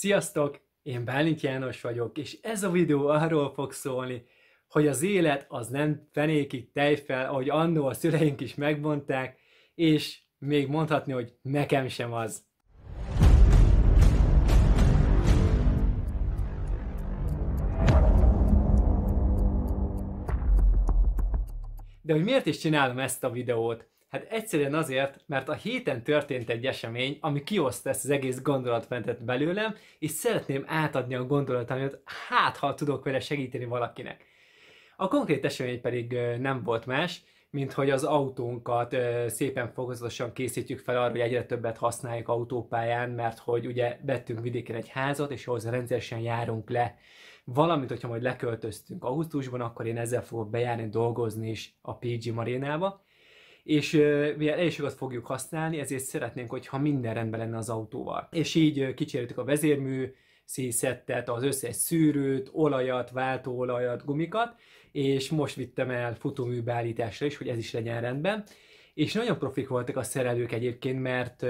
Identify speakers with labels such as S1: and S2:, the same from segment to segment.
S1: Sziasztok! Én Bálint János vagyok, és ez a videó arról fog szólni, hogy az élet az nem fenékig tejfel, ahogy annó a szüleink is megmondták, és még mondhatni, hogy nekem sem az. De hogy miért is csinálom ezt a videót? Hát egyszerűen azért, mert a héten történt egy esemény, ami kioszt ezt az egész gondolatmentet belőlem, és szeretném átadni a gondolataimat, hát ha tudok vele segíteni valakinek. A konkrét esemény pedig nem volt más, mint hogy az autónkat szépen fokozatosan készítjük fel arra, hogy egyre többet használjuk autópályán, mert hogy ugye vettünk vidéken egy házat, és ahhoz rendszeresen járunk le. Valamint, hogyha majd leköltöztünk augusztusban, akkor én ezzel fogok bejárni, dolgozni is a PG Marénába és mivel elég fogjuk használni, ezért szeretnénk, hogyha minden rendben lenne az autóval. És így kicseréltük a vezérmű, szettet, az összes szűrőt, olajat, váltóolajat, gumikat, és most vittem el futóműbeállításra is, hogy ez is legyen rendben. És nagyon profik voltak a szerelők egyébként, mert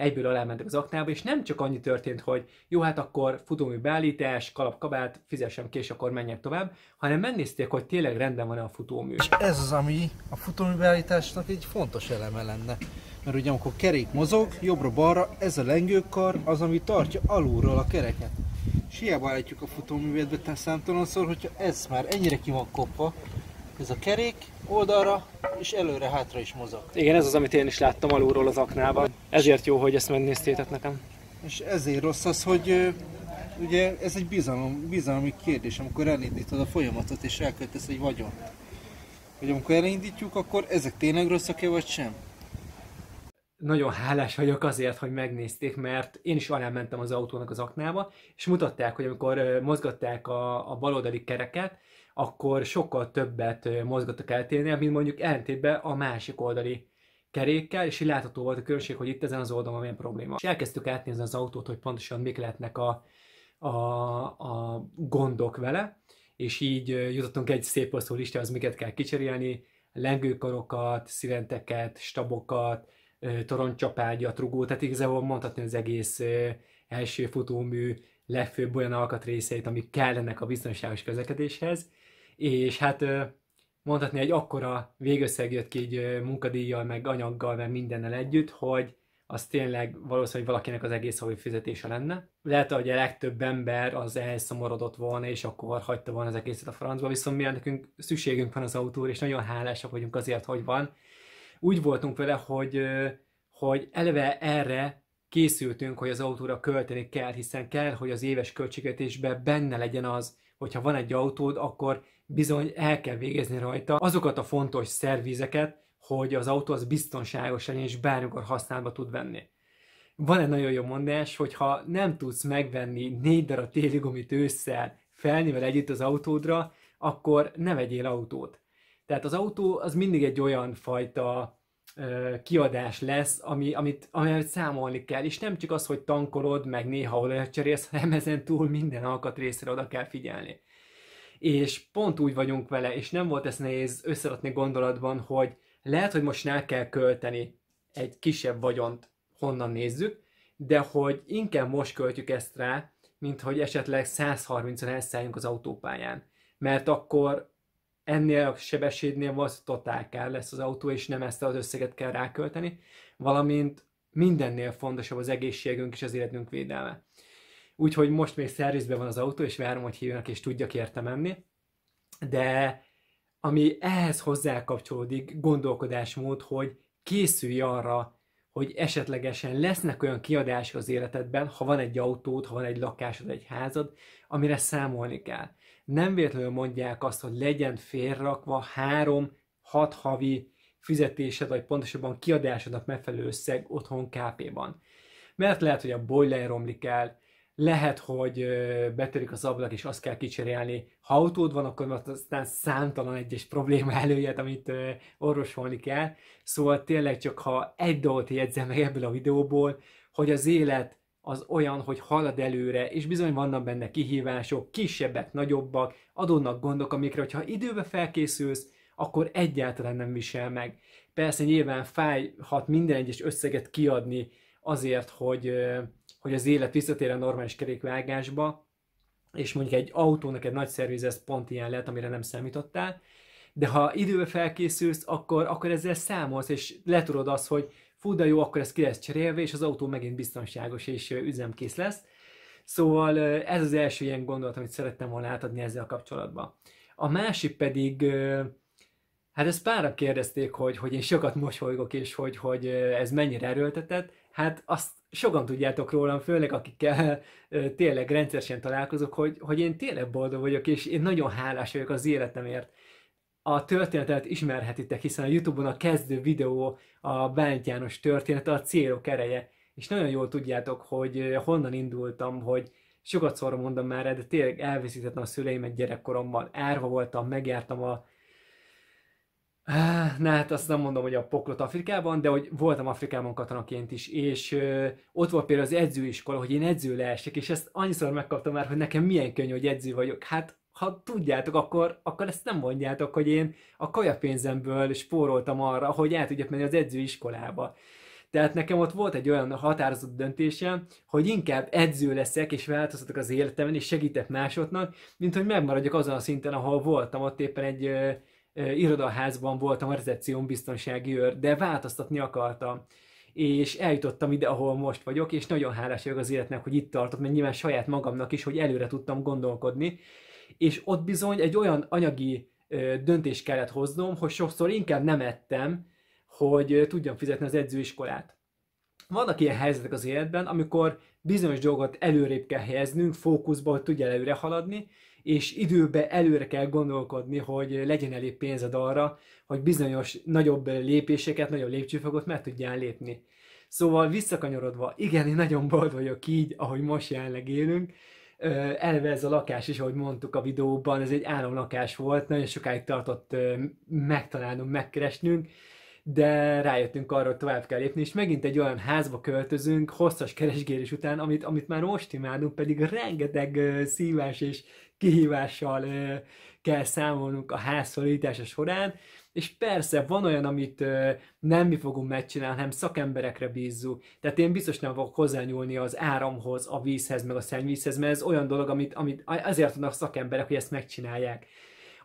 S1: egyből alámentek az aknába, és nem csak annyi történt, hogy jó, hát akkor futómű beállítás, kalapkabát, fizessem ki, és akkor menjek tovább, hanem megnézték, hogy tényleg rendben van-e a futómű. És ez az, ami a futómű beállításnak egy fontos eleme lenne. Mert ugye amikor kerék mozog, jobbra-balra, ez a lengőkar az, ami tartja alulról a kereket. És hiába állítjuk a futóművet be számtalanszor, hogyha ez már ennyire ki van kopva, ez a kerék, oldalra, és előre-hátra is mozog. Igen, ez az, amit én is láttam alulról az aknában. Ezért jó, hogy ezt megnéztétek nekem. És ezért rossz az, hogy ugye ez egy bizalom, bizalmi kérdés, amikor elindítod a folyamatot és elköltesz egy vagyont. Hogy amikor elindítjuk, akkor ezek tényleg rosszak-e vagy sem? Nagyon hálás vagyok azért, hogy megnézték, mert én is alá mentem az autónak az aknába, és mutatták, hogy amikor mozgatták a, a baloldali kereket, akkor sokkal többet mozgattak eltérnél, mint mondjuk ellentétben a másik oldali kerékkel, és így látható volt a különbség, hogy itt ezen az oldalon milyen probléma. És elkezdtük átnézni az autót, hogy pontosan mik lehetnek a, a, a gondok vele, és így jutottunk egy szép hosszú az miket kell kicserélni, lengőkarokat, szilenteket, stabokat, toroncsapágyat, rugót, tehát igazából mondhatni az egész első futómű legfőbb olyan alkatrészeit, amik kellenek a biztonságos közlekedéshez, és hát mondhatni egy akkora végösszeg jött ki így munkadíjjal, meg anyaggal, meg mindennel együtt, hogy az tényleg valószínűleg valakinek az egész havi fizetése lenne. Lehet, hogy a legtöbb ember az elszomorodott volna, és akkor hagyta volna az egészet a francba, viszont mi nekünk szükségünk van az autóra, és nagyon hálásak vagyunk azért, hogy van. Úgy voltunk vele, hogy, hogy eleve erre készültünk, hogy az autóra költeni kell, hiszen kell, hogy az éves költségvetésben benne legyen az, hogyha van egy autód, akkor bizony el kell végezni rajta azokat a fontos szervizeket, hogy az autó az biztonságos legyen, és bármikor használba tud venni. Van egy nagyon jó mondás, hogy ha nem tudsz megvenni négy darab gumit ősszel felnivel együtt az autódra, akkor ne vegyél autót. Tehát az autó az mindig egy olyan fajta kiadás lesz, ami, amit, amit számolni kell, és nem csak az, hogy tankolod, meg néha olajat cserélsz, hanem ezen túl minden alkatrészre oda kell figyelni és pont úgy vagyunk vele, és nem volt ez nehéz összeratni gondolatban, hogy lehet, hogy most el kell költeni egy kisebb vagyont, honnan nézzük, de hogy inkább most költjük ezt rá, mint hogy esetleg 130 an elszálljunk az autópályán. Mert akkor ennél a sebességnél az totál kell lesz az autó, és nem ezt az összeget kell rákölteni, valamint mindennél fontosabb az egészségünk és az életünk védelme. Úgyhogy most még szervizben van az autó, és várom, hogy hívjanak, és tudjak érte menni. De ami ehhez hozzá kapcsolódik, gondolkodásmód, hogy készülj arra, hogy esetlegesen lesznek olyan kiadások az életedben, ha van egy autód, ha van egy lakásod, egy házad, amire számolni kell. Nem véletlenül mondják azt, hogy legyen félrakva három, hat havi fizetésed, vagy pontosabban kiadásodnak megfelelő összeg otthon KP-ban. Mert lehet, hogy a boiler romlik el, lehet, hogy betörik az ablak, és azt kell kicserélni. Ha autód van, akkor aztán számtalan egyes probléma előjött, amit orvosolni kell. Szóval tényleg csak ha egy dolgot jegyzem meg ebből a videóból, hogy az élet az olyan, hogy halad előre, és bizony vannak benne kihívások, kisebbek, nagyobbak, adódnak gondok, amikre, hogyha időbe felkészülsz, akkor egyáltalán nem visel meg. Persze nyilván fájhat minden egyes összeget kiadni azért, hogy hogy az élet visszatér a normális kerékvágásba, és mondjuk egy autónak egy nagy szerviz, ez pont ilyen lehet, amire nem számítottál, de ha időbe felkészülsz, akkor, akkor ezzel számolsz, és letudod azt, hogy fú, de jó, akkor ez ki lesz cserélve, és az autó megint biztonságos és üzemkész lesz. Szóval ez az első ilyen gondolat, amit szerettem volna átadni ezzel a kapcsolatban. A másik pedig, hát ezt párra kérdezték, hogy, hogy én sokat mosolygok, és hogy, hogy ez mennyire erőltetett. Hát azt sokan tudjátok rólam, főleg akikkel tényleg rendszeresen találkozok, hogy, hogy én tényleg boldog vagyok, és én nagyon hálás vagyok az életemért. A történetet ismerhetitek, hiszen a Youtube-on a kezdő videó a Bánt János története, a célok ereje, és nagyon jól tudjátok, hogy honnan indultam, hogy sokat szorra mondom már, de tényleg elveszítettem a szüleimet gyerekkoromban, árva voltam, megjártam a Na hát azt nem mondom, hogy a poklot Afrikában, de hogy voltam Afrikában katonaként is, és ö, ott volt például az edzőiskola, hogy én edző leesek, és ezt annyiszor megkaptam már, hogy nekem milyen könnyű, hogy edző vagyok. Hát ha tudjátok, akkor, akkor ezt nem mondjátok, hogy én a kajapénzemből spóroltam arra, hogy el tudjak menni az edzőiskolába. Tehát nekem ott volt egy olyan határozott döntésem, hogy inkább edző leszek, és változtatok az életemben, és segítek másoknak, mint hogy megmaradjak azon a szinten, ahol voltam, ott éppen egy irodaházban voltam a recepción biztonsági őr, de változtatni akartam és eljutottam ide, ahol most vagyok, és nagyon hálás vagyok az életnek, hogy itt tartok, mert nyilván saját magamnak is, hogy előre tudtam gondolkodni, és ott bizony egy olyan anyagi döntést kellett hoznom, hogy sokszor inkább nem ettem, hogy tudjam fizetni az edzőiskolát vannak ilyen helyzetek az életben, amikor bizonyos dolgot előrébb kell helyeznünk, fókuszba, hogy tudj előre haladni, és időbe előre kell gondolkodni, hogy legyen elég pénzed arra, hogy bizonyos nagyobb lépéseket, nagyobb lépcsőfokot meg tudjál lépni. Szóval visszakanyarodva, igen, én nagyon boldog vagyok így, ahogy most jelenleg élünk. Elve ez a lakás is, ahogy mondtuk a videóban, ez egy álomlakás volt, nagyon sokáig tartott megtalálnunk, megkeresnünk, de rájöttünk arra, hogy tovább kell lépni, és megint egy olyan házba költözünk hosszas keresgélés után, amit, amit már most imádunk, pedig rengeteg szívás és kihívással kell számolnunk a házszorítása során, és persze van olyan, amit ö, nem mi fogunk megcsinálni, hanem szakemberekre bízzuk. Tehát én biztos nem fogok hozzányúlni az áramhoz, a vízhez, meg a szennyvízhez, mert ez olyan dolog, amit, amit azért tudnak szakemberek, hogy ezt megcsinálják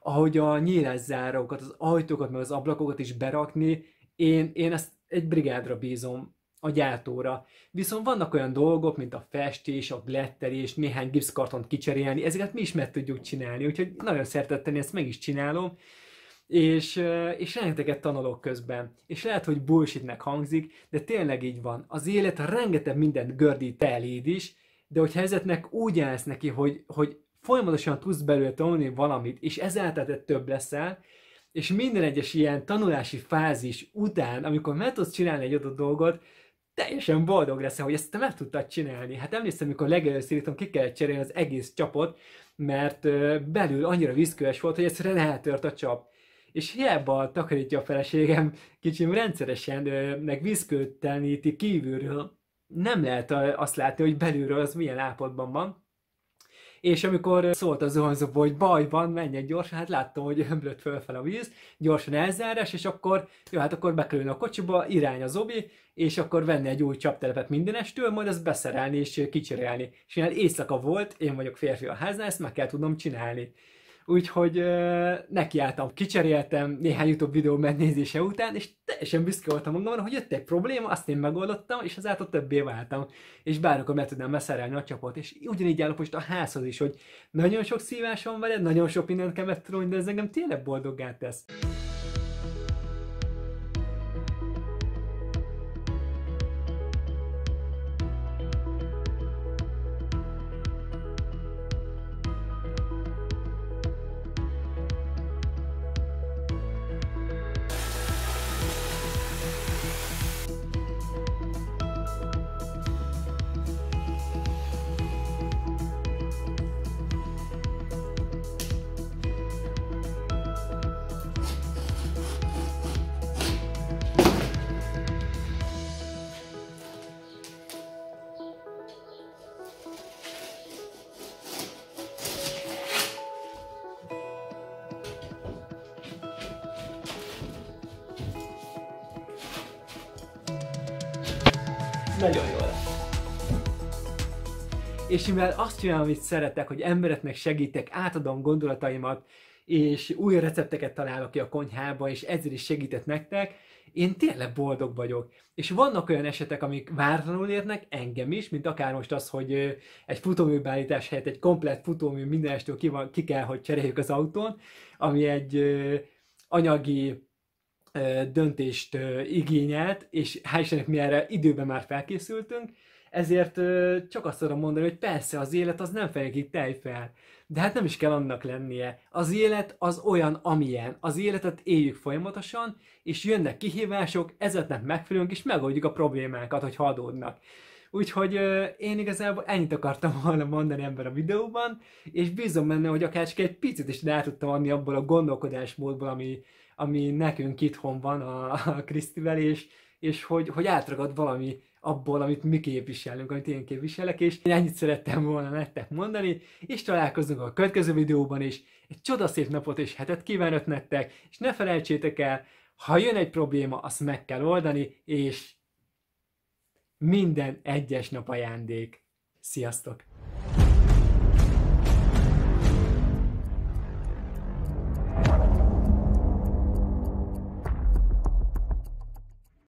S1: ahogy a nyílászárókat, az ajtókat, meg az ablakokat is berakni, én, én ezt egy brigádra bízom, a gyártóra. Viszont vannak olyan dolgok, mint a festés, a gletterés, néhány gipszkartont kicserélni, ezeket mi is meg tudjuk csinálni, úgyhogy nagyon szeretettel ezt meg is csinálom, és, és rengeteget tanulok közben. És lehet, hogy bullshitnek hangzik, de tényleg így van. Az élet rengeteg mindent gördít eléd is, de hogyha helyzetnek úgy állsz neki, hogy, hogy folyamatosan tudsz belőle tanulni valamit, és ezáltal te több leszel, és minden egyes ilyen tanulási fázis után, amikor meg tudsz csinálni egy adott dolgot, teljesen boldog leszel, hogy ezt te meg tudtad csinálni. Hát emlékszem, amikor legelőször írtam, ki kellett cserélni az egész csapot, mert belül annyira vízköves volt, hogy egyszerűen eltört a csap. És hiába takarítja a feleségem kicsim rendszeresen, meg vízkőteleníti kívülről, nem lehet azt látni, hogy belülről az milyen állapotban van és amikor szólt a zuhanyzóba, hogy baj van, menjen gyorsan, hát láttam, hogy ömlött fölfel a víz, gyorsan elzárás, és akkor, jó, hát akkor bekerülni a kocsiba, irány a zobi, és akkor venni egy új csaptelepet mindenestől, majd ezt beszerelni és kicserélni. És ilyen éjszaka volt, én vagyok férfi a háznál, ezt meg kell tudnom csinálni úgyhogy nekiálltam. Kicseréltem néhány YouTube videó megnézése után, és teljesen büszke voltam magamra, hogy jött egy probléma, azt én megoldottam, és ezáltal többé váltam. És bármikor meg tudnám beszerelni a csapot, és ugyanígy állok most a házhoz is, hogy nagyon sok szívásom van veled, nagyon sok mindent kell megtanulni, de ez engem tényleg boldoggá tesz. nagyon jól lesz. És mivel azt csinálom, amit szeretek, hogy embereknek segítek, átadom gondolataimat, és új recepteket találok ki a konyhába, és ezzel is segített nektek, én tényleg boldog vagyok. És vannak olyan esetek, amik váratlanul érnek engem is, mint akár most az, hogy egy futóműbeállítás helyett egy komplett futómű mindenestől ki, van, ki kell, hogy cseréljük az autón, ami egy anyagi döntést igényelt, és hál' Istennek mi erre időben már felkészültünk, ezért csak azt tudom mondani, hogy persze az élet az nem fejekig tejfel, de hát nem is kell annak lennie. Az élet az olyan, amilyen. Az életet éljük folyamatosan, és jönnek kihívások, ezeknek megfelelünk, és megoldjuk a problémákat, hogy adódnak. Úgyhogy én igazából ennyit akartam volna mondani ebben a videóban, és bízom benne, hogy akár csak egy picit is rá tudtam adni abból a gondolkodásmódból, ami, ami nekünk itthon van a, a Krisztivel, és, és hogy, hogy átragad valami abból, amit mi képviselünk, amit én képviselek, és én ennyit szerettem volna nektek mondani, és találkozunk a következő videóban is. Egy csodaszép napot és hetet kívánok nektek, és ne felejtsétek el, ha jön egy probléma, azt meg kell oldani, és minden egyes nap ajándék. Sziasztok!